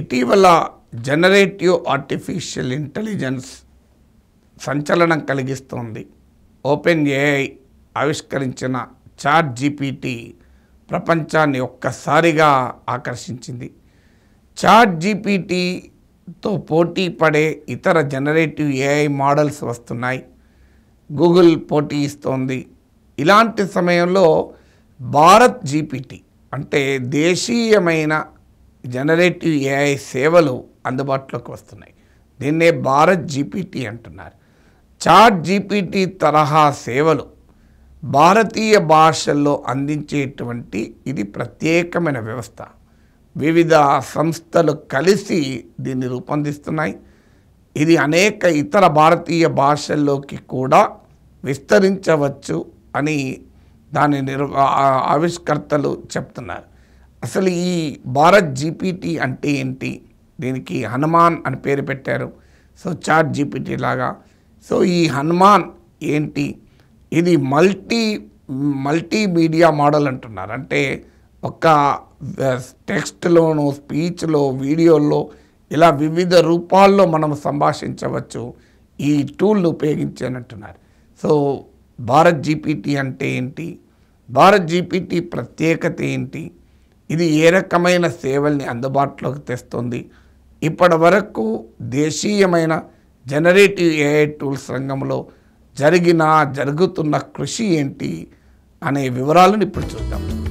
ఇటీవల generative artificial intelligence సంచలనం కలిగిస్తోంది ఓపెన్ ఏఐ ఆవిష్కరించిన చాట్ జీపీటీ ప్రపంచాన్ని ఒక్కసారిగా ఆకర్షించింది చాట్ జీపీటీతో పోటీ పడే ఇతర జనరేటివ్ ఏఐ మోడల్స్ వస్తున్నాయి గూగుల్ పోటీ ఇస్తోంది ఇలాంటి సమయంలో భారత్ జీపీటీ అంటే దేశీయమైన జనరేటివ్ ఏఐ సేవలు అందుబాటులోకి వస్తున్నాయి దీన్నే భారత్ జీపీటీ అంటున్నారు చాట్ జీపీటీ తరహా సేవలు భారతీయ భాషల్లో అందించేటువంటి ఇది ప్రత్యేకమైన వ్యవస్థ వివిధ సంస్థలు కలిసి దీన్ని రూపొందిస్తున్నాయి ఇది అనేక ఇతర భారతీయ భాషల్లోకి కూడా విస్తరించవచ్చు అని దాని నిర్వా ఆవిష్కర్తలు చెప్తున్నారు అసలు ఈ భారత్ జీపీటీ అంటే ఏంటి దీనికి హనుమాన్ అని పేరు పెట్టారు సో చాట్ జీపీటీ లాగా సో ఈ హనుమాన్ ఏంటి ఇది మల్టీ మల్టీమీడియా మోడల్ అంటున్నారు అంటే ఒక టెక్స్ట్లోను స్పీచ్లో వీడియోల్లో ఇలా వివిధ రూపాల్లో మనం సంభాషించవచ్చు ఈ టూల్ను ఉపయోగించానంటున్నారు సో భారత్ జీపీటీ అంటే ఏంటి భారత్ జీపీటీ ప్రత్యేకత ఏంటి ఇది ఏ రకమైన సేవల్ని అందుబాటులోకి తెస్తుంది ఇప్పటి వరకు దేశీయమైన జనరేటివ్ ఏఐ టూల్స్ రంగంలో జరిగిన జరుగుతున్న కృషి ఏంటి అనే వివరాలను ఇప్పుడు చూద్దాం